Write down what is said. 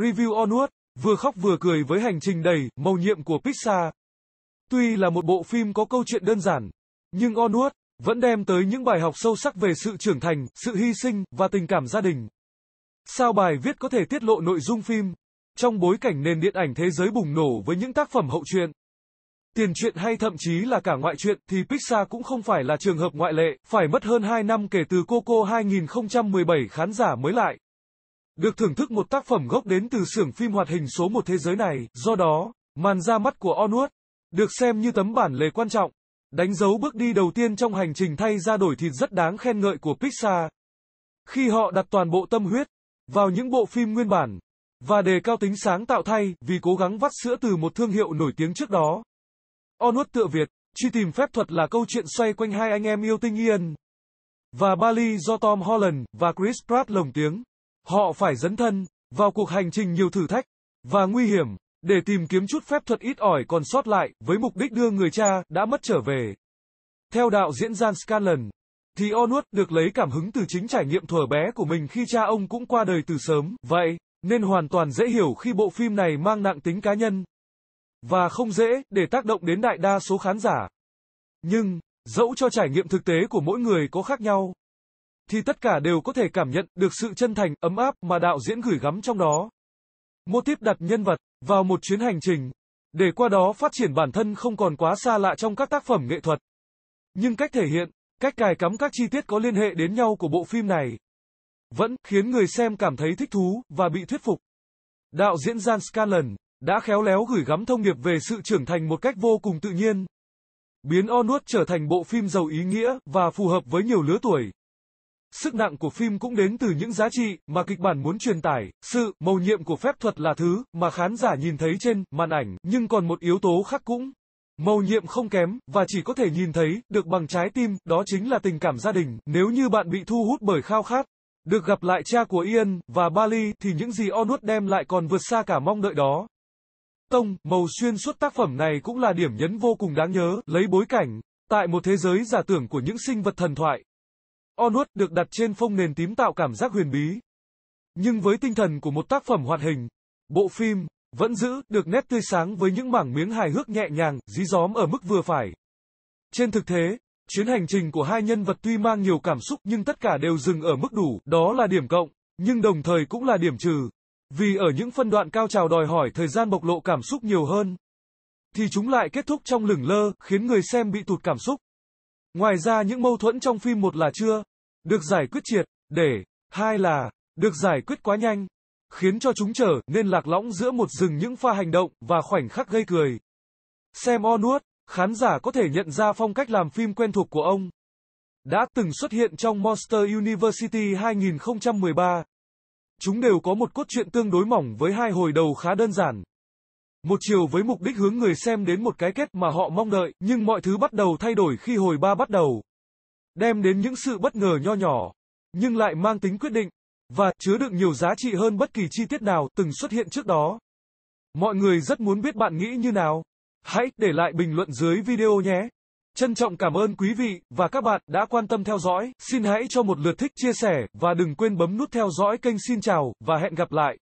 Review Onward, vừa khóc vừa cười với hành trình đầy màu nhiệm của Pixar. Tuy là một bộ phim có câu chuyện đơn giản, nhưng Onward vẫn đem tới những bài học sâu sắc về sự trưởng thành, sự hy sinh và tình cảm gia đình. Sao bài viết có thể tiết lộ nội dung phim trong bối cảnh nền điện ảnh thế giới bùng nổ với những tác phẩm hậu truyện, tiền truyện hay thậm chí là cả ngoại truyện thì Pixar cũng không phải là trường hợp ngoại lệ, phải mất hơn 2 năm kể từ Coco 2017 khán giả mới lại được thưởng thức một tác phẩm gốc đến từ xưởng phim hoạt hình số một thế giới này. Do đó, màn ra mắt của Onward được xem như tấm bản lề quan trọng, đánh dấu bước đi đầu tiên trong hành trình thay ra đổi thịt rất đáng khen ngợi của Pixar. Khi họ đặt toàn bộ tâm huyết vào những bộ phim nguyên bản và đề cao tính sáng tạo thay vì cố gắng vắt sữa từ một thương hiệu nổi tiếng trước đó. Onward tựa Việt, truy tìm phép thuật là câu chuyện xoay quanh hai anh em yêu tinh yên và Bali do Tom Holland và Chris Pratt lồng tiếng. Họ phải dấn thân vào cuộc hành trình nhiều thử thách và nguy hiểm để tìm kiếm chút phép thuật ít ỏi còn sót lại với mục đích đưa người cha đã mất trở về. Theo đạo diễn Jan Scanlon, thì Onward được lấy cảm hứng từ chính trải nghiệm thuở bé của mình khi cha ông cũng qua đời từ sớm, vậy nên hoàn toàn dễ hiểu khi bộ phim này mang nặng tính cá nhân và không dễ để tác động đến đại đa số khán giả. Nhưng, dẫu cho trải nghiệm thực tế của mỗi người có khác nhau, thì tất cả đều có thể cảm nhận được sự chân thành, ấm áp mà đạo diễn gửi gắm trong đó. Mô tiếp đặt nhân vật vào một chuyến hành trình, để qua đó phát triển bản thân không còn quá xa lạ trong các tác phẩm nghệ thuật. Nhưng cách thể hiện, cách cài cắm các chi tiết có liên hệ đến nhau của bộ phim này vẫn khiến người xem cảm thấy thích thú và bị thuyết phục. Đạo diễn Jan Scanlon đã khéo léo gửi gắm thông điệp về sự trưởng thành một cách vô cùng tự nhiên. Biến O trở thành bộ phim giàu ý nghĩa và phù hợp với nhiều lứa tuổi. Sức nặng của phim cũng đến từ những giá trị mà kịch bản muốn truyền tải, sự mầu nhiệm của phép thuật là thứ mà khán giả nhìn thấy trên màn ảnh, nhưng còn một yếu tố khác cũng mầu nhiệm không kém và chỉ có thể nhìn thấy được bằng trái tim, đó chính là tình cảm gia đình. Nếu như bạn bị thu hút bởi khao khát được gặp lại cha của Ian và Bali thì những gì Onward đem lại còn vượt xa cả mong đợi đó. Tông, màu xuyên suốt tác phẩm này cũng là điểm nhấn vô cùng đáng nhớ, lấy bối cảnh tại một thế giới giả tưởng của những sinh vật thần thoại, O được đặt trên phông nền tím tạo cảm giác huyền bí. Nhưng với tinh thần của một tác phẩm hoạt hình, bộ phim vẫn giữ được nét tươi sáng với những mảng miếng hài hước nhẹ nhàng, dí dóm ở mức vừa phải. Trên thực thế, chuyến hành trình của hai nhân vật tuy mang nhiều cảm xúc nhưng tất cả đều dừng ở mức đủ, đó là điểm cộng, nhưng đồng thời cũng là điểm trừ. Vì ở những phân đoạn cao trào đòi hỏi thời gian bộc lộ cảm xúc nhiều hơn, thì chúng lại kết thúc trong lửng lơ, khiến người xem bị tụt cảm xúc. Ngoài ra những mâu thuẫn trong phim một là chưa được giải quyết triệt, để, hai là được giải quyết quá nhanh, khiến cho chúng trở nên lạc lõng giữa một rừng những pha hành động và khoảnh khắc gây cười. Xem o nuốt, khán giả có thể nhận ra phong cách làm phim quen thuộc của ông. Đã từng xuất hiện trong Monster University 2013. Chúng đều có một cốt truyện tương đối mỏng với hai hồi đầu khá đơn giản một chiều với mục đích hướng người xem đến một cái kết mà họ mong đợi, nhưng mọi thứ bắt đầu thay đổi khi hồi ba bắt đầu. Đem đến những sự bất ngờ nho nhỏ, nhưng lại mang tính quyết định, và chứa đựng nhiều giá trị hơn bất kỳ chi tiết nào từng xuất hiện trước đó. Mọi người rất muốn biết bạn nghĩ như nào. Hãy để lại bình luận dưới video nhé. Trân trọng cảm ơn quý vị và các bạn đã quan tâm theo dõi. Xin hãy cho một lượt thích, chia sẻ và đừng quên bấm nút theo dõi kênh Xin chào và hẹn gặp lại.